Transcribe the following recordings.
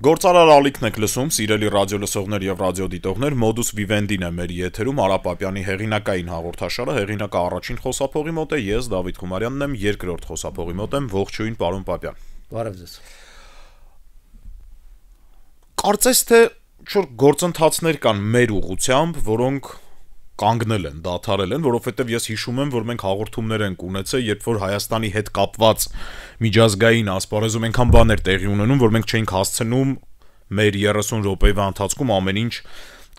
Գործարար ալիքն եք լսում, սիրելի ռադիոլսողներ եւ ռադիոդիտողներ, Modus Vivendi-ն է մեր եթերում Արապապյանի հեղինակային հաղորդաշարը, հեղինակը առաջին խոսափողի մոտ է, ես Դավիթ Խումարյանն եմ, երկրորդ խոսափողի մոտ եմ, ողջույն, պարոն Պապյան։ Բարև ձեզ։ Կարծես թե ինչ որ գործընթացներ կան մեր ուղությամբ, որոնք կանգնել են, դադարել են, որովհետև ես հիշում եմ, որ մենք հաղորդումներ ենք ունեցել, երբ որ Հայաստանի հետ կապված միջազգային ասպարեզում այնքան բաներ տեղի ունենում, որ մենք չենք հասցնում մեր 30 րոպեվա ընթացքում ամեն ինչ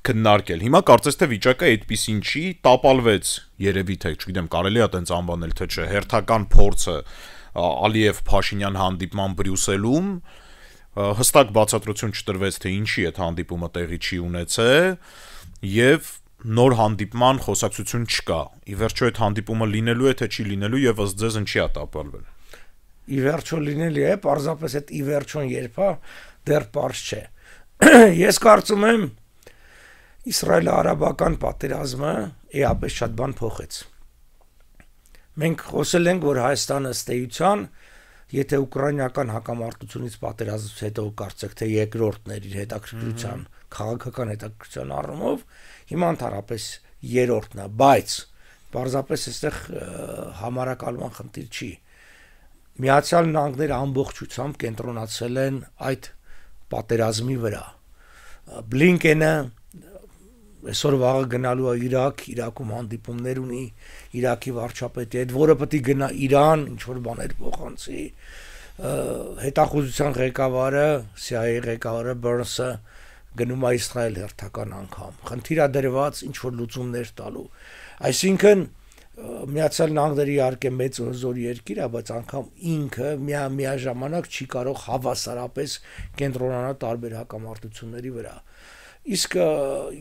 քննարկել։ Հիմա կարծես թե վիճակը այդպեսին չի, տապալվեց երևի թե, չգիտեմ, կարելի է այդպես անվանել թե չէ, հերթական փորձը Ալիև-Փաշինյան հանդիպման Բրյուսելում հստակ բացատրություն չտրվեց թե ինչի այդ հանդիպումը տեղի չի ունեցել եւ նոր հանդիպման խոսակցություն չկա։ Ի վերջո այդ հանդիպումը լինելու է թե չի լինելու եւ ըստ ձեզ ինչի է տապալվել։ Ի վերջո լինելի է, պարզապես այդ ի վերջոն երբա դեռ པարզ չէ։ Ես կարծում եմ Իսրայել-արաբական պատերազմը էապես շատ բան փոխեց։ Մենք խոսել ենք, որ Հայաստանը ստեյության, եթե ուկրաինական հակամարտությունից պատերազմից հետո կարծեք թե երկրորդն էր իր հետաքրքրության, քաղաքական հետաքրքրության առումով, Հիմա ընդհանրապես երրորդն է, բայց պարզապես այստեղ համարակալման խնդիր չի։ Միացյալ Նահանգները ամբողջությամբ կենտրոնացել են այդ պատերազմի վրա։ Բլինկենը այսօր վաղը գնալու է Իրաք, Իրաքում հանդիպումներ ունի Իրաքի վարչապետի հետ, որը պետք է գնա Իրան, ինչ որ բաներ փոխանցի։ Հետախուզության ղեկավարը, CIA ղեկավարը Burns-ը գնում է Իսրայել հերթական անգամ, խնդիրադրված ինչ որ լուծումներ տալու։ Այսինքն Միացյալ Նահանգների իհարկե մեծ հզոր երկիր է, բայց անգամ ինքը միա միաժամանակ չի կարող հավասարապես կենտրոնանալ տարբեր հակամարտությունների վրա։ Իսկ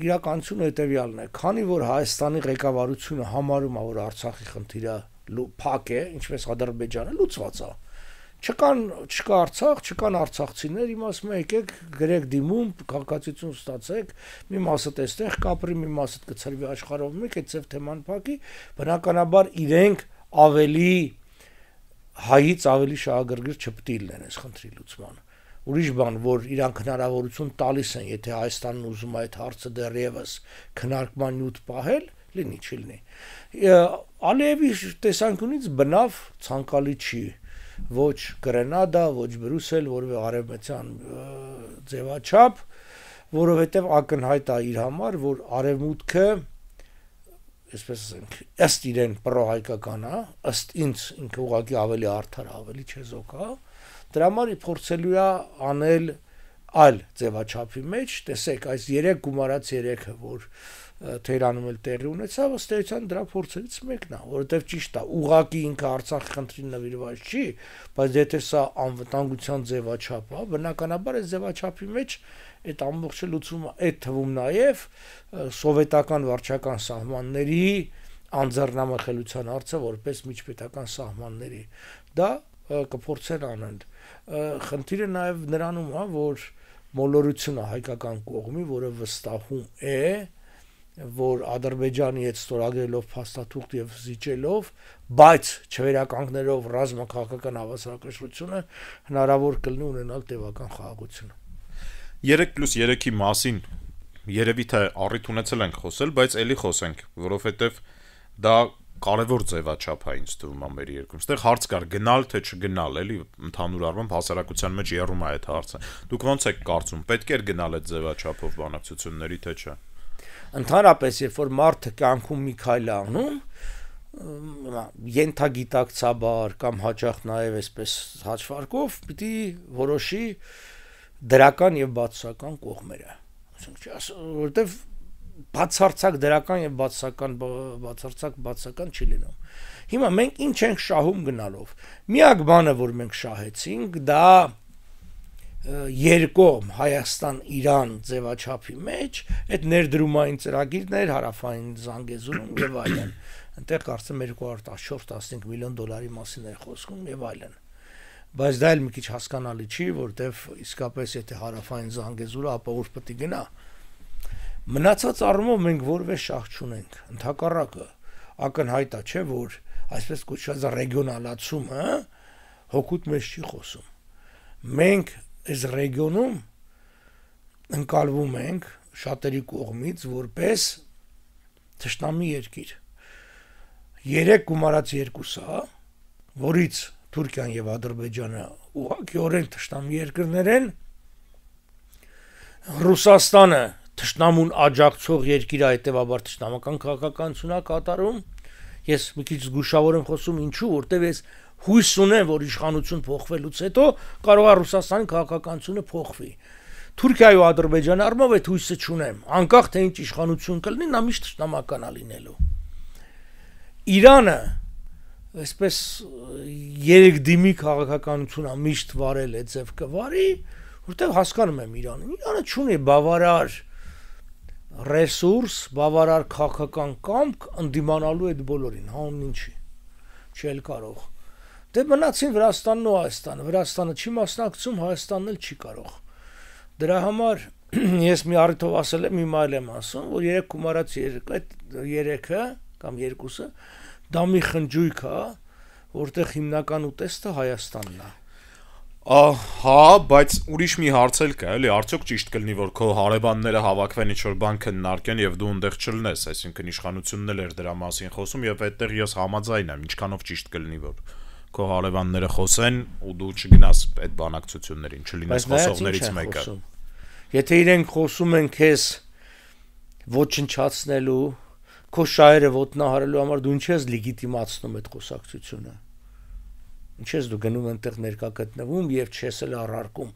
իրականությունը հետևյալն է, քանի որ Հայաստանի ղեկավարությունը համարում է, որ Արցախի խնդիրը փակ է, ինչպես Ադրբեջանը լուծված է, լուծ Չկան չկա Արցախ, չկան արցախցիներ, իմ ասում եմ, եկեք գրեք դիմում, քաղաքացիություն ստացեք, մի մասը տեսնեք, կապրի մի մասը կծրվի աշխարհով մեկ, այդ ծև թեման փակի, բնականաբար իրենք ավելի հայից ավելի շահագրգիռ չպետք է լինեն այս խնդրի լուծմանը։ Ուրիշ բան, որ իրանք հնարավորություն տալիս են, եթե Հայաստանն ուզում է այդ հարցը դեռևս քննարկման նյութ պահել, լինի չլինի։ Ալիևի տեսանկյունից բնավ ցանկալի չի ոչ Գրանադա, ոչ Բրուսել, որևէ արևմտյան ձևաչափ, որովհետև ակնհայտ է իր համար, որ արևմուտքը այսպես ասենք, ըստ իրեն պրոհայկական է, ըստ ինձ ինքը ուղղակի ավելի արդար, ավելի չեզոք է։ Դրա համար փորձելու է անել այլ ձևաչափի մեջ, տեսեք, այս 3 գումարած 3-ը, որ Թերանում էլ տեղի ունեցավ, ըստ էության դրա փորձերից մեկն է, որովհետև ճիշտ է, ուղակի ինքը Արցախի քննին նվիրված չի, բայց եթե սա անվտանգության ձևաչափ է, բնականաբար այս ձևաչափի մեջ այդ ամբողջը լուծում է, այդ թվում նաև սովետական վարչական սահմանների անձեռնամխելիության հարցը որպես միջպետական սահմանների։ Դա կփորձեն անեն։ Խնդիրը նաև նրանում է, որ մոլորությունը հայկական կողմի, որը վստահում է, որ որ Ադրբեջանի հետ ստորագրելով փաստաթուղթ եւ զիջելով, բայց չվերականգնելով ռազմաքաղաքական հավասարակշռությունը հնարավոր կլինի ունենալ տևական խաղաղություն։ 3+3-ի մասին երևի թե առիթ ունեցել ենք խոսել, բայց ելի խոսենք, որովհետեւ դա կարևոր ձևաչափ է ինձ թվում ամեր երկրում։ Ստեղ հարց կար գնալ թե չգնալ, էլի ընդհանուր առմամբ հասարակության մեջ երում է այդ հարցը։ Դուք ո՞նց եք կարծում, պետք էր գնալ այդ ձևաչափով բանակցությունների թե չէ ընդհանրապես երբ որ մարդը կյանքում մի քայլ անում յենթագիտակցաբար կամ հաճախ նաև այսպես հաշվարկով պիտի որոշի դրական եւ բացասական կողմերը ասենք որովհետեւ բացարձակ դրական եւ բացական բացարձակ բացական չի լինում հիմա մենք ինչ ենք շահում գնալով միակ բանը որ մենք շահեցինք դա երկողմ Հայաստան-Իրան ձևաչափի մեջ այդ ներդրումային ծրագիրներ հարավային Զանգեզուրում եւ այլն այնտեղ կարծեմ 214-15 միլիոն դոլարի մասին էր խոսքում եւ այլն բայց դա էլ մի քիչ հասկանալի չի որտեվ իսկապես եթե հարավային Զանգեզուրը ապա ուր պետք է գնա մնացած առումով մենք որևէ շահ չունենք ընդհակառակը ակնհայտ է չէ որ այսպես կոչված ռեգիոնալացումը հոգուտ մեզ չի խոսում մենք այս ռեգիոնում ընկալվում ենք շատերի կողմից որպես ճշտամի երկիր։ Երեք գումարած երկուսա, որից Թուրքիան եւ Ադրբեջանը ուղղակիորեն ճշտամի երկրներ են։ Ռուսաստանը ճշտամուն աջակցող երկիր է, հետեւաբար ճշտամական քաղաքականություն է կատարում։ Ես մի քիչ զգուշավոր եմ խոսում ինչու, որտեվ ես հույս ունեն, որ իշխանություն փոխվելուց հետո կարող է Ռուսաստանի քաղաքականությունը փոխվի։ Թուրքիայի ու Ադրբեջանի արմավ այդ հույսը չունեմ, անկախ թե ինչ իշխանություն կլինի, նա միշտ շտամական է լինելու։ Իրանը այսպես երկդիմի քաղաքականությունը միշտ վարել է ձև կվարի, որտեղ հասկանում եմ Իրանին։ Իրանը չունի բավարար ռեսուրս, բավարար քաղաքական կամք ընդդիմանալու այդ բոլորին, հանուն ինչի։ Չել կարող Դե մնացին Վրաստանն ու Հայաստանը։ Վրաստանը չի մասնակցում, Հայաստանն էլ չի կարող։ Դրա համար ես մի առիթով ասել եմ, հիմա էլ եմ ասում, որ երեք գումարած երկ, այդ երեքը կամ երկուսը դա մի խնջույք է, որտեղ հիմնական ուտեստը Հայաստանն է։ Ահա, բայց ուրիշ մի հարց էլ կա, էլի, արդյոք ճիշտ կլինի, որ քո հարևանները հավաքվեն ինչ-որ բան քննարկեն եւ դու ընդեղ չլնես, այսինքն իշխանությունն էլ էր դրա մասին խոսում եւ այդտեղ ես համաձայն եմ, ինչքանով ճիշտ կլինի որ քո հարևանները խոսեն ու դու չգնաս այդ բանակցություններին, չլինես խոսողներից մեկը։ Եթե իրենք խոսում են քեզ ոչնչացնելու, քո շահերը ոտնահարելու համար դու ինչ ես լեգիտիմացնում այդ խոսակցությունը։ Ինչ ես դու գնում այնտեղ ներկա գտնվում եւ չես էլ առարկում։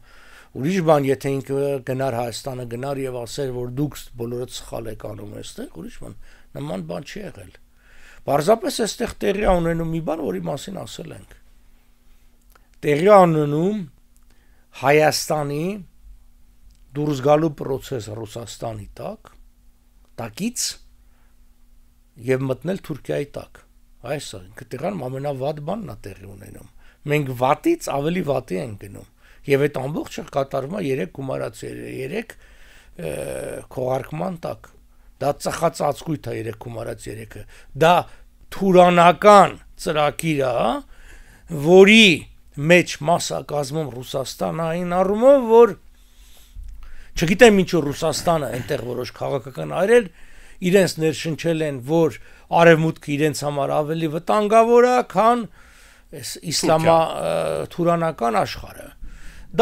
Ուրիշ բան, եթե ինքը գնար Հայաստանը, գնար եւ ասեր, որ դուք բոլորը սխալ եք անում այստեղ, ուրիշ բան, նման բան չի եղել։ Պարզապես այստեղ տեղի ունենում մի բան, որի մասին ասել ենք։ Տեղի ունենում Հայաստանի դուրս գալու process Ռուսաստանի տակ, տակից եւ մտնել Թուրքիայի տակ։ Այս ինքը տեղան ամենավատ բանն է տեղի ունենում։ Մենք վատից ավելի վատի ենք գնում։ Եվ այդ ամբողջը կատարվում է 3 գումարած 3 քողարկման տակ Դա ծխածածկույթ է երեքում արած երեքը։ Դա թուրանական ծրագիր է, որի մեջ մասը կազմում Ռուսաստանը այն առումով, որ չգիտեմ ինչ որ Ռուսաստանը այնտեղ որոշ քաղաքական այրել իրենց ներշնչել են, որ արևմուտքը իրենց համար ավելի վտանգավոր է, քան այս իսլամա թուրանական աշխարհը։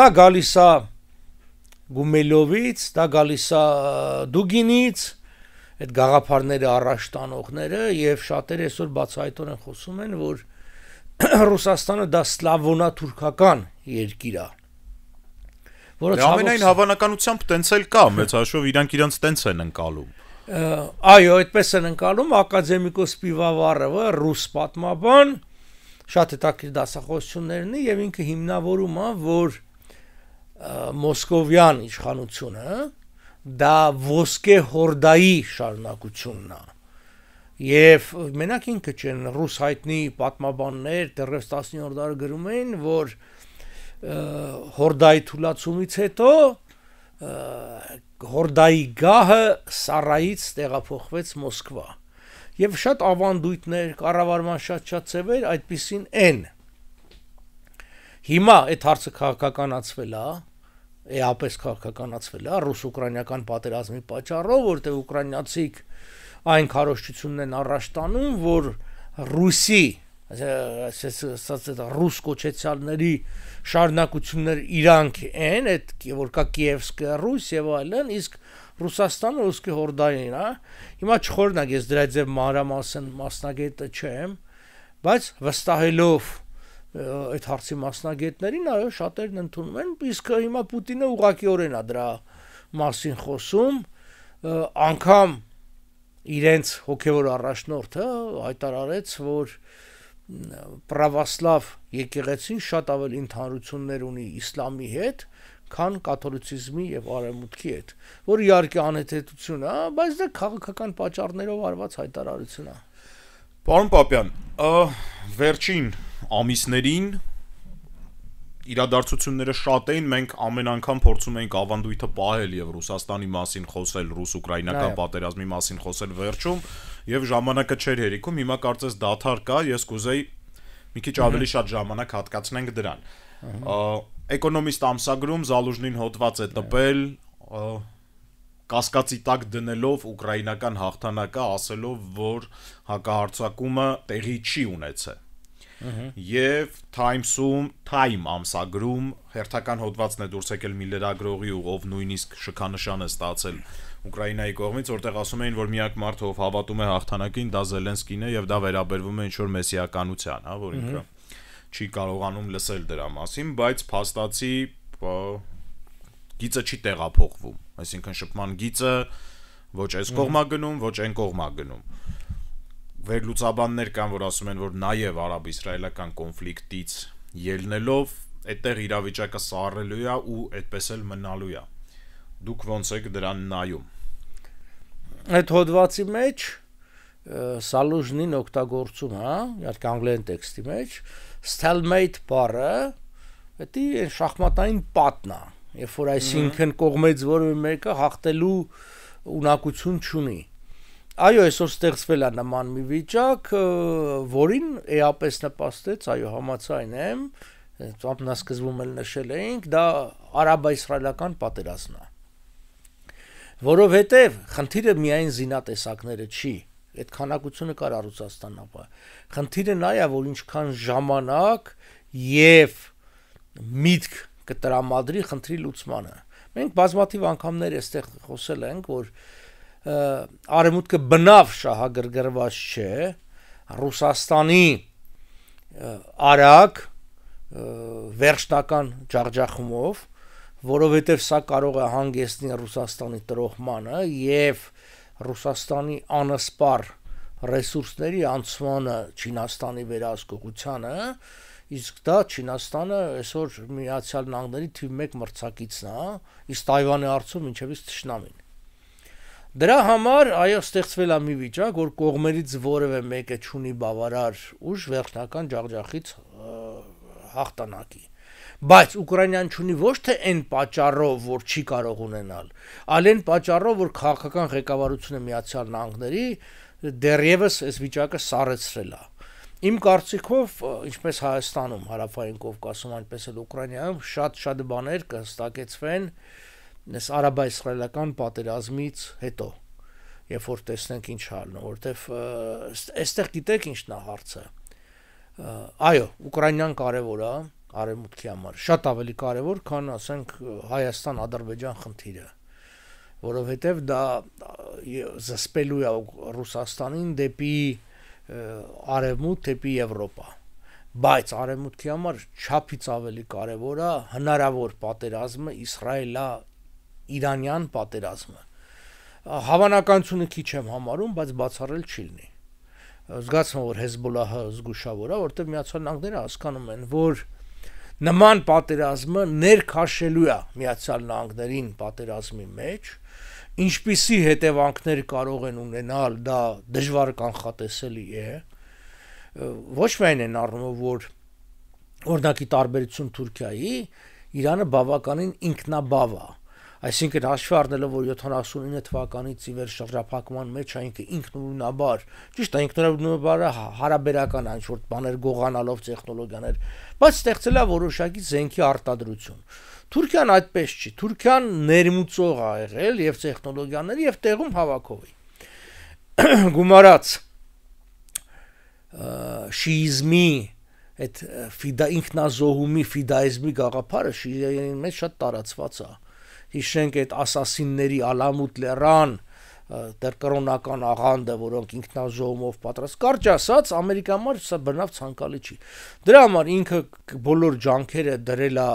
Դա գալիս է Գումելովից, դա գալիս է Դուգինից, այդ գաղափարները առաջ տանողները եւ շատերը այսօր բացահայտորեն խոսում են, որ Ռուսաստանը դա սլավոնա-թուրքական երկիր է որը դե ցավոք ամենայն հավանականությամբ տենց էլ կա մեծ հաշվով իրանք իրանք տենց են անցալում այո այդպես են անցալում ակադեմիկոս Պիվավարովը ռուս պատմաբան շատ հետաքրքիր դասախոսություններ ունի եւ ինքը հիմնավորում է որ մոսկովյան իշխանությունը դա ոսկե հորդայի շարունակությունն է Եվ մենակ ինքը չեն ռուս հայտնի պատմաբաններ դեռևս 17-րդ դարը գրում էին, որ հորդայի թուլացումից հետո հորդայի գահը Սարայից տեղափոխվեց Մոսկվա։ Եվ շատ ավանդույթներ, կառավարման շատ-շատ ծևեր այդտիսին են։ Հիմա այդ հարցը քաղաքականացվել է, հա էապես քաղաքականացվել է ռուս-ուկրաինական պատերազմի պատճառով, որտեղ ուկրաինացիք այն քարոշչությունն են առաջ տանում, որ ռուսի ասես ռուս կոչեցյալների շարունակություններ իրանք են, այդ որ կա Կիևսկը Ռուս եւ այլն, իսկ Ռուսաստանը ուսկի հորդային, հա։ Հիմա չխորնակ ես դրա ձև մանրամասն մասնագետը չեմ, բայց վստահելով այդ հարցի մասնագետներին, այո, շատերն ընդունում են, իսկ հիմա Պուտինը ուղղակիորեն է դրա մասին խոսում, անկամ իրենց հոգևոր առաջնորդը հայտարարեց, որ պրավասլավ եկեղեցին շատ ավելի ընդհանրություններ ունի իսլամի հետ, քան կաթոլիցիզմի եւ արևմուտքի հետ, որ իհարկե անհետեցություն է, բայց դա քաղաքական պատճառներով արված հայտարարություն է։ Պարոն Պապյան, վերջին ամիսներին իրադարձությունները շատ էին, մենք ամեն անգամ փորձում ենք ավանդույթը պահել եւ Ռուսաստանի մասին խոսել, ռուս-ուկրաինական պատերազմի մասին խոսել վերջում եւ ժամանակը չէր հերիքում, հիմա կարծես դաթար կա, ես կուզեի մի քիչ ավելի շատ ժամանակ հատկացնենք դրան։ Էկոնոմիստ ամսագրում Զալուժնին հոդված է տպել կասկածի տակ դնելով ուկրաինական հաղթանակը ասելով որ հակահարցակումը տեղի չի ունեցել եւ Times-ում Time ամսագրում հերթական հոդվածն է դուրս եկել մի լրագրողի ուղով նույնիսկ շքանշան է ստացել Ուկրաինայի կողմից, որտեղ ասում էին, որ միակ մարդը, ով հավատում է հաղթանակին, դա Զելենսկին է եւ դա վերաբերվում է ինչ-որ մեսիականության, հա, որ ինքը չի կարողանում լսել դրա մասին, բայց փաստացի գիծը չի տեղափոխվում, այսինքն շփման գիծը ոչ այս կողմա գնում, ոչ այն կողմա գնում վերլուծաբաններ կան, որ ասում են, որ նաև արաբ-իսրայելական կոնֆլիկտից ելնելով այդտեղ իրավիճակը սառելու է ու այդպես էլ մնալու է։ Դուք ո՞նց եք դրան նայում։ Այդ հոդվածի մեջ Սալուժնին օգտագործում, հա, իհարկե անգլերեն տեքստի մեջ stalemate բառը դա շախմատային պատն է, երբ որ այսինքն կողմից որևէ մեկը հաղթելու ունակություն չունի։ Ա Այո, այսօր ստեղծվել է նման մի վիճակ, որին էապես նպաստեց, այո, համացայն եմ, ամնասկզբում էլ նշել էինք, դա արաբա-իսրայելական պատերազմն է։ Որովհետև խնդիրը միայն զինատեսակները չի, այդ քանակությունը կար Ռուսաստանապա։ Խնդիրը նա է, որ ինչքան ժամանակ եւ միտք կտրամադրի խնդրի լուծմանը։ Մենք բազմաթիվ անգամներ էստեղ խոսել ենք, որ արևմուտքը բնավ շահագրգռված չէ ռուսաստանի արագ վերջնական ջախջախումով որովհետև սա կարող է հանգեցնել ռուսաստանի տրոհմանը եւ ռուսաստանի անսպար ռեսուրսների անցմանը Չինաստանի վերահսկողությանը իսկ դա Չինաստանը այսօր Միացյալ Նահանգների թիվ 1 մրցակիցն է իսկ Թայվանի արծու ինչևից ճշնամին Դրա համար այո ստեղծվել է մի վիճակ, որ կողմերից որևէ մեկը չունի բավարար ուժ վերջնական ջախջախից հաղթանակի։ Բայց Ուկրաինան չունի ոչ թե այն պատճառով, որ չի կարող ունենալ, այլ այն պատճառով, որ քաղաքական ղեկավարությունը Միացյալ Նահանգների դեռևս այս վիճակը սառեցրել է։ Իմ կարծիքով, ինչպես Հայաստանում, Հարավային Կովկասում, այնպես էլ Ուկրաինայում շատ-շատ բաներ կհստակեցվեն շատ այս արաբա-իսրայելական պատերազմից հետո երբ որ տեսնենք ինչ հալն է որովհետև այստեղ գիտեք ինչն է հարցը այո ուկրաինան կարևոր է արևմուտքի համար շատ ավելի կարևոր քան ասենք Հայաստան-Ադրբեջան խնդիրը որովհետև դա զսպելու է Ռուսաստանին դեպի արևմուտք դեպի Եվրոպա բայց արևմուտքի համար չափից ավելի կարևոր է հնարավոր պատերազմը Իսրայելա Իրանյան պատերազմը։ Հավանականությունը քիչ եմ համարում, բայց բացառել չի լինի։ Զգացում որ Հեզբոլահը զգուշավոր է, որտեղ Միացյալ Նահանգները հասկանում են, որ նման պատերազմը ներքաշելու է Միացյալ Նահանգներին պատերազմի մեջ, ինչպիսի հետևանքներ կարող են ունենալ, դա դժվար կանխատեսելի է։ Ոչ միայն են առնում, որ օրնակի տարբերություն Թուրքիայի, Իրանը բավականին ինքնաբավ է Այսինքն հաշվի առնելով, որ 79 թվականից ի վեր շրջափակման մեջ այնքը ինքնուրույնաբար, ճիշտ է, ինքնուրույնաբարը հարաբերական է, ինչ որ բաներ գողանալով տեխնոլոգիաներ, բայց ստեղծել է որոշակի զենքի արտադրություն։ Թուրքիան այդպես չի։ Թուրքիան ներմուծող ա եղել եւ տեխնոլոգիաների եւ տեղում հավաքովի։ Գումարած շիզմի այդ ֆիդա ինքնազոհումի ֆիդաիզմի գաղափարը շիզմի մեջ շատ տարածված է։ Ա հիշենք այդ ասասինների ալամուտ լերան դեր կրոնական աղանդը, որոնք ինքնազոհումով պատրաստ։ Կարճ ասած, Ամերիկա համար սա բնավ ցանկալի չի։ Դրա համար ինքը բոլոր ջանքերը դրել է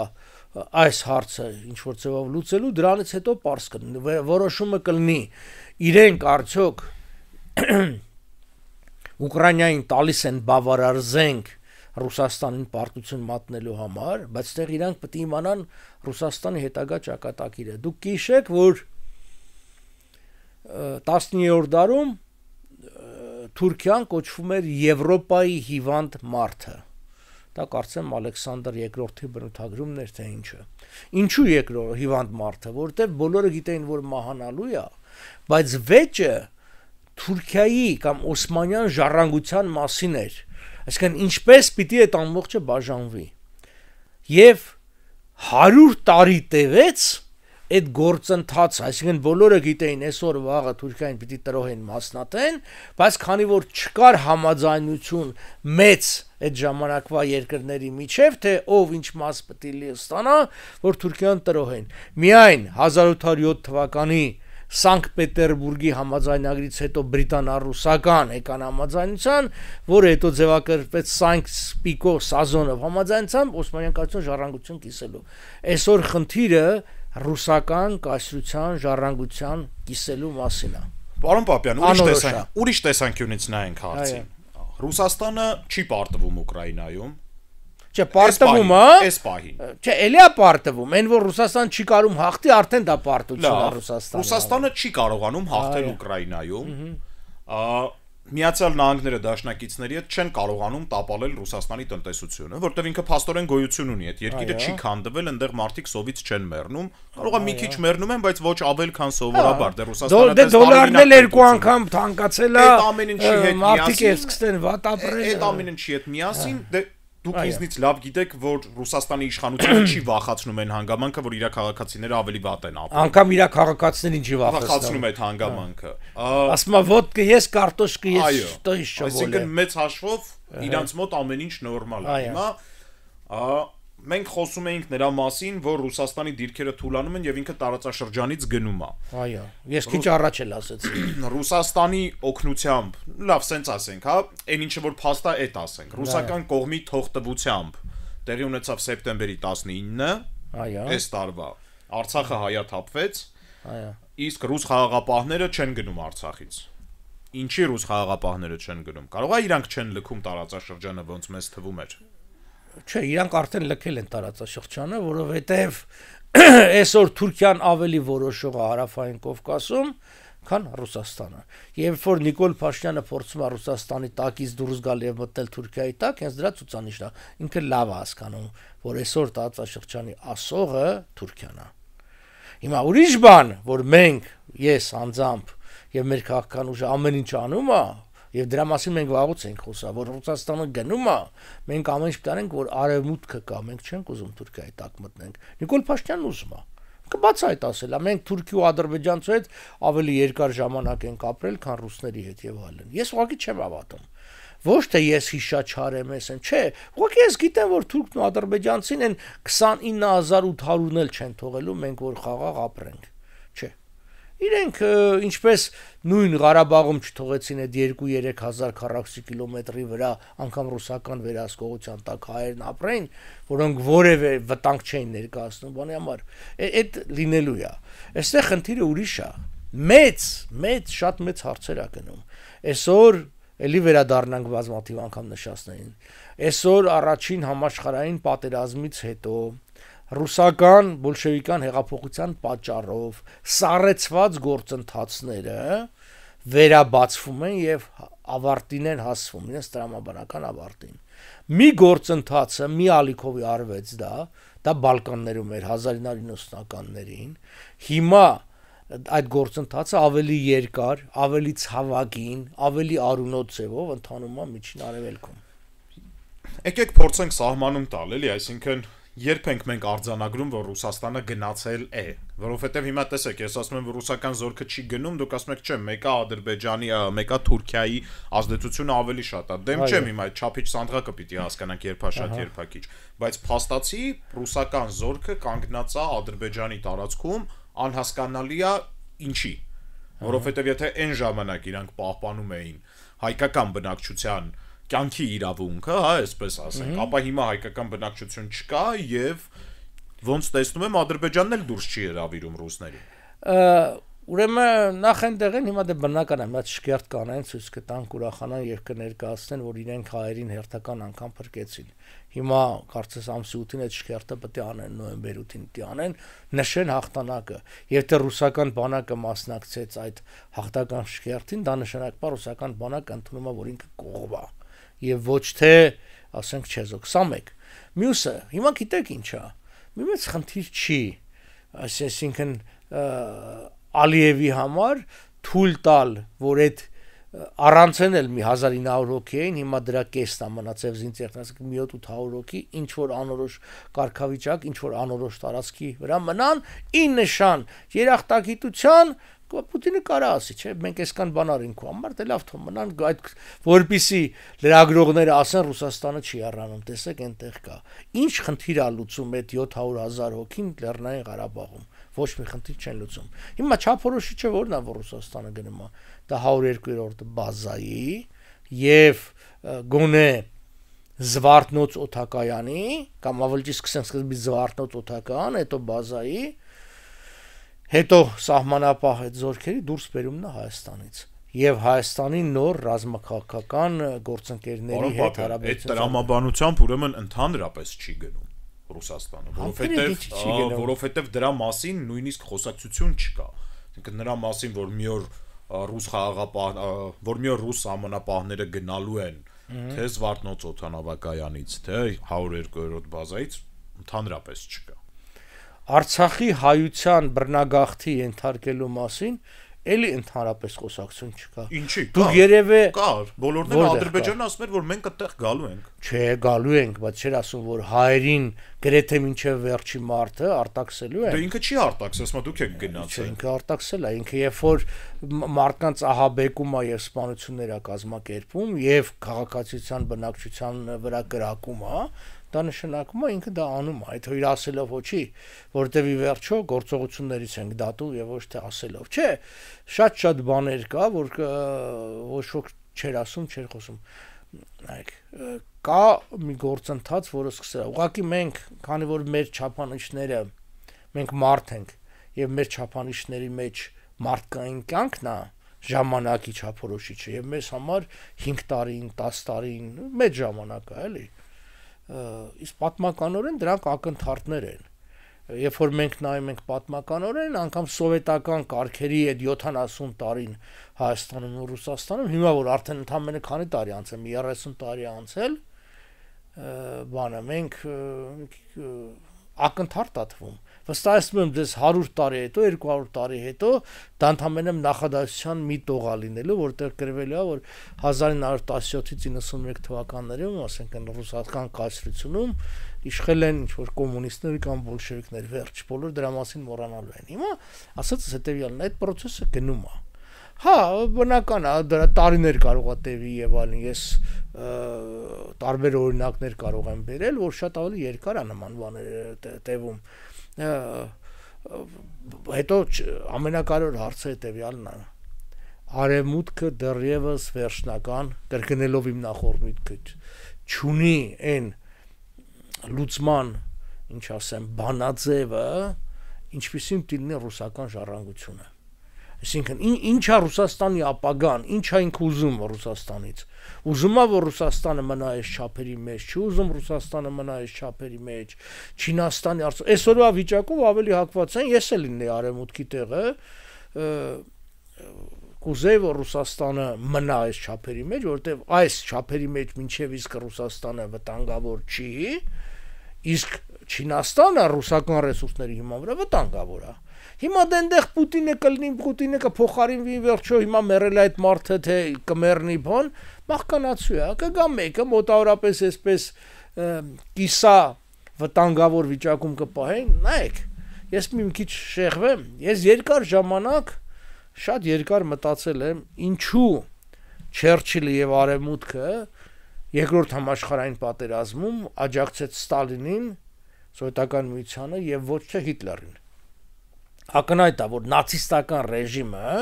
այս հարցը ինչ որ ձևով լուծելու, դրանից հետո པարս կլինի, որոշումը կլինի իրենք արդյոք Ուկրաինային տալիս են բավարար զենք Ռուսաստանին պարտություն մատնելու համար, բայց դեռ իրանք պետք է իմանան Ռուսաստանի հետագա ճակատագիրը։ Դուք գիշեք, որ 19-րդ դարում Թուրքիան կոչվում էր Եվրոպայի հիվանդ մարդը։ Դա կարծեմ Ալեքսանդր II-ի բնութագրումներ թե ինչը։ Ինչու երկրորդ հիվանդ մարդը, որտեղ բոլորը գիտեին, որ մահանալու է, բայց վեճը Թուրքիայի կամ Օսմանյան ժառանգության մասին էր Այսինքն ինչպես պիտի այդ ամբողջը բաժանվի։ Եվ 100 տարի տևեց այդ գործընթացը, այսինքն բոլորը գիտեին այսօր վաղը Թուրքիային պիտի տրոհեն մասնատեն, բայց քանի որ չկար համաձայնություն մեծ այդ ժամանակվա երկրների միջև, թե ով ինչ մաս պետք է ստանա, որ Թուրքիան տրոհեն։ Միայն 1807 թվականի Սանկտ Պետերբուրգի համաձայնագրից հետո բրիտանա-ռուսական եկան համաձայնության, որը հետո ձևակերպեց Սանկտ-Պիկո Սազոնով համաձայնությամբ Օսմանյան կայսրության ժառանգություն կիսելու։ Այսօր խնդիրը ռուսական կայսրության ժառանգության կիսելու մասին է։ Պարոն Պապյան, ուրիշ տեսանք, ուրիշ տեսանկյունից նայենք հարցին։ Ռուսաստանը չի պարտվում Ուկրաինայում, Չէ, պարտվում է։ Էս պահին։ Չէ, էլի է պարտվում, այն որ Ռուսաստան չի կարող հաղթի, արդեն դա պարտություն է Ռուսաստանը։ Ռուսաստանը չի կարողանում հաղթել Ուկրաինայում։ Միացյալ Նահանգները դաշնակիցների հետ չեն կարողանում տապալել Ռուսաստանի տնտեսությունը, որտեղ ինքը փաստորեն գոյություն ունի այդ երկիրը չի քանդվել, այնտեղ մարդիկ սովից չեն մեռնում։ Կարող է մի քիչ մեռնում են, բայց ոչ ավել, քան սովորաբար, դեռ հա, Ռուսաստանը դե դոլարն էլ երկու անգամ թանկացել է։ Այդ ամեն ինչի հետ միասին մարդիկ է սկսեն վատ ապրել։ Այդ ամեն ինչի հետ միասին հա։ դե դուք ինձնից լավ գիտեք, որ Ռուսաստանի իշխանությունը չի վախացնում այն հանգամանքը, որ իր քաղաքացիները ավելի վատ են ապրում։ Անկամ իր քաղաքացիները ինչի վախացնում այդ հանգամանքը։ Ասում է, ոդկը ես, կարտոշկը ես, շտո ինչ շովել։ Այսինքն մեծ հաշվով իրանց մոտ ամեն ինչ նորմալ է։ Հիմա մենք խոսում էինք նրա մասին, որ Ռուսաստանի դիրքերը թուլանում են եւ ինքը տարածաշրջանից գնում է։ Այո, ես քիչ առաջ էլ ասեցի։ Ռուսաստանի օկնությամբ, լավ, սենց ասենք, հա, այն ինչը որ փաստա է, ասենք, ռուսական կողմի թողտվությամբ տեղի ունեցավ սեպտեմբերի 19-ը, այո, այս տարվա Արցախը հայաթափվեց։ Այո։ Իսկ ռուս խաղաղապահները չեն գնում Արցախից։ Ինչի ռուս խաղաղապահները չեն գնում։ Կարող է իրանք չեն լքում տարածաշրջանը ոնց մեզ թվում էր չէ, իրանք արդեն լքել են տարածաշրջանը, որովհետև այսօր Թուրքիան ավելի որոշող է հարավային Կովկասում, քան Ռուսաստանը։ Երբ որ Նիկոլ Փաշինյանը փորձում է Ռուսաստանի տակից դուրս գալ եւ մտնել Թուրքիայի տակ, հենց դրա ցուցանիշն է։ Ինքը լավ է հասկանում, որ այսօր տարածաշրջանի ասողը Թուրքիան է։ Հիմա ուրիշ բան, որ մենք, ես անձամբ եւ մեր քաղաքական ուժը ամեն ինչ անում է, Եվ դրա մասին մենք վաղուց ենք խոսա, որ Ռուսաստանը գնում է, մենք ամեն ինչ կանենք, որ արևմուտքը կա, մենք չենք ուզում Թուրքիայի տակ մտնենք։ Նիկոլ Փաշտյանն ուզում է կբաց այդ ասել, ամենք Թուրքի ու Ադրբեջանցու հետ ավելի երկար ժամանակ ենք ապրել, քան ռուսների հետ եւ այլն։ Ես ուղղակի չեմ հավատում ոչ թե ես հիշաչար եմ ես են, չէ, ուղղակի ես գիտեմ, որ թուրքն ու ադրբեջանցին են 29800-ն էլ չեն թողելու մենք որ խաղաղ ապրենք, չէ։ Իրենք ինչպես նույն Ղարաբաղում չթողեցին այդ 2-3000 քառակուսի կիլոմետրի վրա անգամ ռուսական վերահսկողության տակ հայերն ապրեն, որոնք որևէ վտանգ չէին ներկայացնում բանի համար։ Այդ լինելու է։ Այստեղ խնդիրը ուրիշ է։ Մեծ, մեծ, շատ մեծ հարցեր է գնում։ Այսօր ելի վերադառնանք բազմաթիվ անգամ նշածներին։ Այսօր առաջին համաշխարհային պատերազմից հետո ռուսական բոլշևիկան հեղափոխության պատճառով սառեցված գործընթացները վերաբացվում են եւ ավարտին են հասվում, իրենց դրամաբանական ավարտին։ Մի գործընթացը մի ալիքովի արվեց դա, դա Բալկաններում էր 1990-ականներին։ Հիմա այդ գործընթացը ավելի երկար, ավելի ցավագին, ավելի արունոտ ձևով ընթանում է միջին արևելքում։ Եկեք փորձենք սահմանում տալ, էլի, այսինքն երբ ենք մենք արձանագրում, որ Ռուսաստանը գնացել է, որովհետև հիմա տեսեք, ես ասում եմ, որ ռուսական զորքը չի գնում, դուք ասում եք, չէ, մեկը Ադրբեջանի, մեկը Թուրքիայի ազդեցությունը ավելի շատ է։ Դեմ չեմ հիմա, չափիչ սանդղակը պիտի հասկանանք երբա շատ երբակիչ, բայց փաստացի ռուսական զորքը կանգնած է Ադրբեջանի տարածքում, անհասկանալի է ինչի։ Որովհետև եթե այն ժամանակ իրանք պահպանում էին հայկական բնակչության կյանքի իրավունքը, հա, այսպես ասենք, ապա հիմա հայկական բնակչություն չկա եւ ոնց տեսնում եմ Ադրբեջանն էլ դուրս չի հravirում ռուսներին։ Ուրեմն նախ այնտեղ են հիմա դե բնական է, հիմա շկերտ կանեն ցույց կտան ուրախանան երկը ներկայացնեն, որ իրենք հայերին հերթական անգամ փրկեցին։ Հիմա կարծես ամսի 8-ին այդ շկերտը պետք է անեն նոեմբեր 8-ին պետք է անեն, նշեն հաղթանակը։ Եթե ռուսական բանակը մասնակցեց այդ հաղթական շկերտին, դա նշանակապար ռուսական բանակը ընդունում է, որ ինքը կողմ է եւ ոչ թե ասենք չեզո 21 մյուսը հիմա գիտեք ինչ է մի մեծ խնդիր չի այսինքն Ալիևի համար թույլ տալ որ այդ առանց են էլ մի 1900 հոգի էին, հիմա դրա կեսն է մնացել զինտեխնիկ, ասենք մի 700 հոգի, ինչ որ անորոշ կարգավիճակ, ինչ որ անորոշ տարածքի վրա մնան ի նշան երախտագիտության Պուտինը կարա ասի, չէ, մենք այսքան բան արինք ու համար, դե լավ թող մնան այդ որբիսի լրագրողները ասեն Ռուսաստանը չի առանում, տեսեք այնտեղ կա։ Ինչ խնդիր ա լուծում այդ 700.000 հոգին Լեռնային Ղարաբաղում։ Ոչ մի խնդիր չեն լուծում։ Հիմա չափորոշիչը որն ա, որ Ռուսաստանը գնում ա։ Դա 102-րդ բազայի եւ գոնե Զվարթնոց օթակայանի կամ ավելի ճիշտ սկսենք սկզբից Զվարթնոց օթական, հետո բազայի հետո սահմանապահ այդ զորքերի դուրս բերումն է Հայաստանից եւ Հայաստանի նոր ռազմաքաղաքական գործընկերների հետ հարաբերություն։ Այդ տրամաբանությամբ ուրեմն ընդհանրապես չի գնում Ռուսաստանը, որովհետեւ որովհետեւ դրա մասին նույնիսկ խոսակցություն չկա։ Այսինքն նրա մասին, որ մի օր ռուս խաղաղապահ, որ մի օր ռուս համանապահները գնալու են թե Զվարթնոց օթանավակայանից, թե 102-րդ բազայից ընդհանրապես չկա։ Արցախի հայության բռնագաղթի ենթարկելու մասին էլի ընդհանրապես խոսակցություն չկա։ Ինչի՞։ Դուք երևէ կար, բոլորները Ադրբեջանը ասում էր, որ մենք այդտեղ գալու ենք։ Չէ, գալու ենք, բայց չէր ասում, որ հայերին գրեթե մինչև վերջի մարտը արտաքսելու է։ Դե ինքը չի արտաքսել, ասում է դուք եք գնացել։ Չէ, ինքը արտաքսել է, ինքը երբ որ մարդկանց ահաբեկում է եւ սպանություններ է կազմակերպում եւ քաղաքացիության բնակչության վրա գրակում է, դա նշանակում է ինքը դա անում է, այդ իր ասելով ոչ չի, որտեվ ի վերջո գործողություններից ենք դատու եւ ոչ թե ասելով, չէ։ Շատ-շատ բաներ կա, որ ոչ ոք չեր ասում, չեր խոսում։ Այդ կա մի գործընթաց, որը սկսել է։ Ուղղակի մենք, քանի որ մեր ճապանիչները մենք մարդ ենք եւ մեր ճապանիչների մեջ մարդկային կյանքն է, ժամանակի չափորոշիչը եւ մեզ համար 5 տարին, 10 տարին մեծ ժամանակ է, էլի իսկ պատմականորեն դրանք ակնթարթներ են երբ որ մենք նայում ենք պատմականորեն, անգամ սովետական կարգերի այդ 70 տարին Հայաստանում ու Ռուսաստանում, հիմա որ արդեն ընդամենը քանի տարի անցել, 30 տարի անցել, բանը մենք ակնթարթ ատվում վստահեցնում եմ դες 100 տարի հետո 200 տարի հետո դա ընդհանրապես նախադասության մի տողա լինելու որտեղ գրվել է որ 1917-ից 91 թվականներին ասենք են ռուսական կայսրությունում իշխել են ինչ որ կոմունիստները կամ բոլշևիկներ վերջ բոլոր դրա մասին մոռանալու են հիմա ասած հետեւյալն այդ process-ը գնում է Հա, բնական է, դրա տարիներ կարող է տևի եւ այլն։ Ես տարբեր օրինակներ կարող եմ բերել, որ շատ ավելի երկար է նման բաները տևում։ դե, հետո ամենակարևոր հարցը հետեւյալն է արևմուտքը դեռևս վերջնական կրկնելով իմ նախորդույթը չունի այն լուսման ինչ ասեմ բանաձևը ինչպեսին դինի ռուսական ժառանգությունը Այսինքն ին, ինչա Ռուսաստանի ապագան, ինչա ինքը ուզում Ռուսաստանից։ Ուզում է որ Ռուսաստանը մնա այս չափերի մեջ, չի ուզում Ռուսաստանը մնա այս չափերի մեջ։ Չինաստանի արծ այսօրվա վիճակով ավելի հակված են, ես էլ իննե արեմուտքի տեղը կուզեի որ Ռուսաստանը մնա այս չափերի մեջ, որովհետև այս չափերի մեջ մինչև իսկ Ռուսաստանը վտանգավոր չի, իսկ Չինաստանը ռուսական ռեսուրսների հիման վրա վտանգավոր է։ վա Հիմա դենտեղ Պուտինը կլինի, Պուտինը կփոխարինվի վերջո, հիմա մեռել է այդ մարդը, թե կմեռնի բան, մախկանացու է, կգա մեկը մոտավորապես այսպես կիսա վտանգավոր վիճակում կպահեն, նայեք, ես մի քիչ շեղվեմ, ես երկար ժամանակ շատ երկար մտածել եմ, ինչու Չերչիլը եւ Արեմուտքը երկրորդ համաշխարհային պատերազմում աջակցեց Ստալինին, սովետական միությանը եւ ոչ թե Հիտլերին ակնհայտ է, որ նացիստական ռեժիմը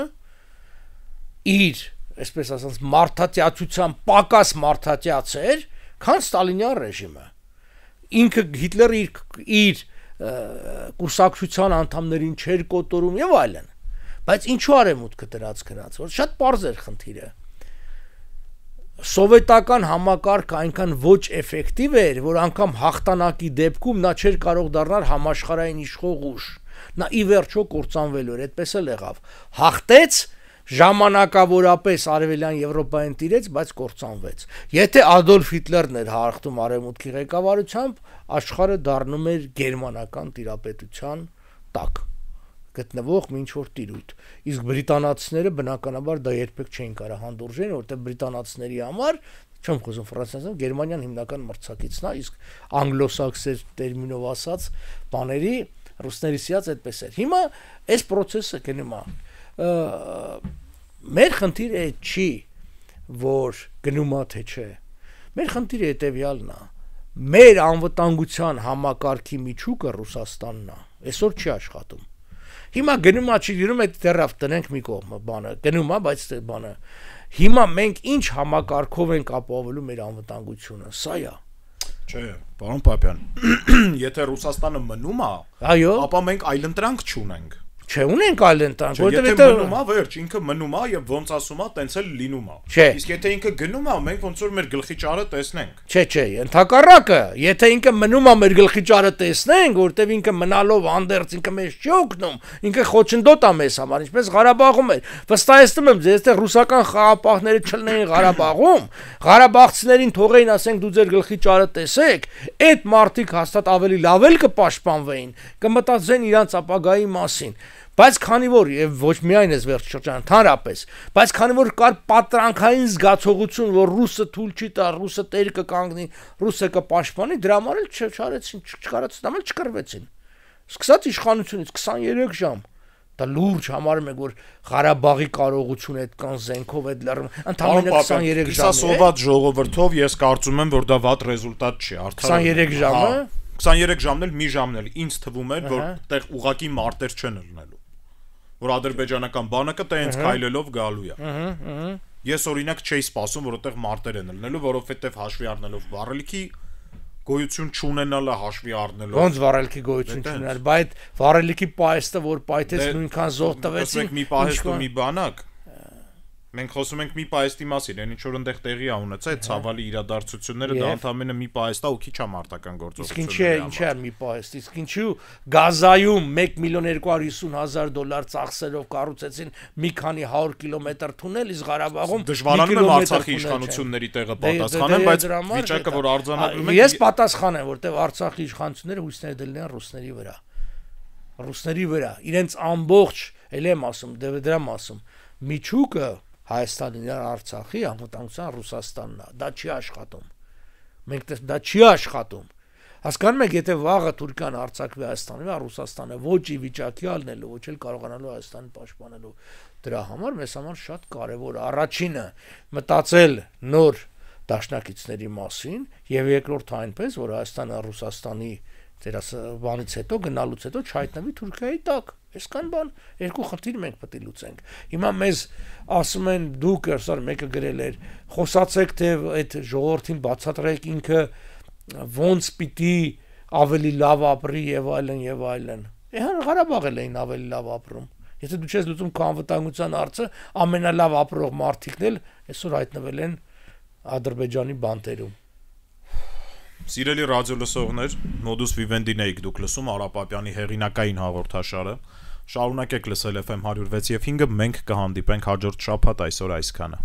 իր, այսպես ասած, մարդատյացության պակաս մարդատյաց էր, քան ստալինյան ռեժիմը։ Ինքը Հիտլերը իր իր կուսակցության անդամներին չեր կոտորում եւ այլն։ Բայց ինչու արեմուտքը դրած գրած, որ շատ པարզ էր խնդիրը։ Սովետական համակարգը այնքան ոչ էֆեկտիվ էր, որ անգամ հաղթանակի դեպքում նա չէր կարող դառնալ համաշխարհային իշխող ուժ։ Նա ի վերջո կործանվելու էր, այդպես էլ եղավ։ Հաղթեց ժամանակավորապես արևելյան Եվրոպայեն տիրեց, բայց կործանվեց։ Եթե Ադոլֆ Հիտլերն էր հարախտում արևմուտքի ղեկավարությամբ, աշխարհը դառնում էր գերմանական տիրապետության տակ գտնվող ինչ որ տիրույթ։ Իսկ բրիտանացիները բնականաբար դա երբեք չէին կարող հանդուրժեն, որտեղ բրիտանացիների համար չեմ խոսում ֆրանսիացիական, գերմանիան հիմնական մրցակիցն է, իսկ անգլոսաքսեր տերմինով ասած, բաների ռուսների սիած այդպես էր։ Հիմա այս process-ը գնում է։ Մեր խնդիրը չի, որ գնում է թե չէ։ Մեր խնդիրը հետեւյալն է։ Մեր անվտանգության համակարգի միջուկը Ռուսաստանն է։ Այսօր չի աշխատում։ Հիմա գնում է չի դիրում այդ դերավ տնենք մի կողմը բանը։ Գնում է, բայց բանը։ Հիմա մենք ինչ համակարգով ենք ապահովելու մեր անվտանգությունը։ Սա է։ Չէ, պարոն Պապյան, եթե Ռուսաստանը մնում է, այո, ապա մենք այլընտրանք չունենք։ Չէ, ունենք այլ ընտանիք, որովհետեւ եթե մնում է վերջ, ինքը մնում է եւ ոնց ասում է, տենց էլ լինում է։ Իսկ եթե ինքը գնում է, մենք ոնց որ մեր գլխի ճարը տեսնենք։ Չէ, չէ, ընդհակառակը, եթե ինքը մնում է մեր գլխի ճարը տեսնենք, որովհետեւ ինքը մնալով անդերց ինքը մեզ չի օգնում, ինքը խոչընդոտ է մեզ համար, ինչպես Ղարաբաղում էր։ Վստահեցնում եմ ձեզ, եթե ռուսական խաղապահները չլինեին Ղարաբաղում, Ղարաբաղցիներին թողեին, ասենք դու ձեր գլխի ճարը տեսեք, այդ մարդիկ հաստատ ավելի լավ էլ կպաշտպանվեին, կմտածեն իրանց ապագայի մասին։ Բայց քանի որ եւ ոչ միայն այս վերջ շրջան ընդհանրապես, բայց քանի որ կար պատրանքային զգացողություն, որ ռուսը թույլ չի տա, ռուսը տեր կկանգնի, ռուսը կպաշտպանի, դրա համար էլ չարեցին, չկարացան, այլ չկրվեցին։ Սկսած իշխանությունից 23 ժամ դա լուրջ համարում եք որ Ղարաբաղի կարողությունը այդքան զենքով այդ լրում ընդամենը 23 ժամ է։ Սասոված ժողովրդով ես կարծում եմ որ դա վատ ռեզուլտատ չի արդար 23 ժամը 23 ժամն էլ մի ժամն էլ ինձ թվում էր որ այդտեղ ուղակի մարտեր չեն ելնելու որ ադրբեջանական բանակը տենց քայլելով գալու է։ Ահա, ահա։ Ես օրինակ չէի սպասում, որովհետև մարտեր են ելնելու, որովհետև հաշվի առնելով վառելիքի գոյություն չունենալը հաշվի առնելով։ Ոնց վառելիքի գոյություն դե չունենալ, բայց վառելիքի պայստը, որ պայթեց դե նույնքան զոհ տվեցին։ Ասեք մի պահեստ ու մի բանակ, Մենք խոսում ենք մի պայեստի մասին, այն ինչ որ ընդեղ տեղի ա ունեցա, այդ ցավալի իրադարձությունները դա ընդամենը մի պայեստա ու քիչ ա մարտական գործողություններ։ Իսկ ինչի՞ է, ինչի՞ է մի պայեստ։ Իսկ ինչու Գազայում 1 միլիոն 250 հազար դոլար ծախսերով կառուցեցին մի քանի 100 կիլոմետր թունել, իսկ Ղարաբաղում դժվարանում է Արցախի իշխանությունների տեղը դե, դե, պատասխանեն, դե, բայց վիճակը որ արձանագրում եք Ես պատասխան եմ, որտեղ Արցախի իշխանությունները հույսներ դնեն ռուսների վրա։ Ռուսների վրա, իրենց ամբողջ, ելեմ ասում, դրա մասում։ Միչուկը Հայաստանն իրար Արցախի համտանցան Ռուսաստանն է։ Դա չի աշխատում։ Մենք դա չի աշխատում։ Հասկանում եք, եթե վաղը Թուրքիան արցակվի Հայաստանով, Ռուսաստանը ոչ ի վիճակի ալնելու, ոչ էլ կարողանալու Հայաստանը պաշտպանելու։ Դրա համար մեզ համար շատ կարևոր առաջինը մտածել նոր դաշնակիցների մասին եւ երկրորդ այնպես, որ Հայաստանը Ռուսաստանի դերաս բանից հետո գնալուց հետո չհայտնվի Թուրքիայի տակ։ Այսքան բան երկու խնդիր մենք պետք է լուծենք։ Հիմա մեզ ասում են դուք այսօր մեկը գրել էր խոսացեք թե այդ ժողովրդին բացատրեք ինքը ոնց պիտի ավելի լավ ապրի եւ այլն եւ այլն։ Էհան Ղարաբաղել էին ավելի լավ ապրում։ Եթե դու չես լուծում կանվտանգության հարցը, ամենալավ ապրող մարդիկն էլ այսօր հայտնվել են Ադրբեջանի բանտերում։ Սիրելի ռադիո լսողներ, Modus Vivendi-ն եք դուք լսում Արապապյանի հեղինակային հաղորդաշարը։ Շարունակեք լսել FM 106.5-ը, մենք կհանդիպենք հաջորդ շաբաթ այսօր այսքանը։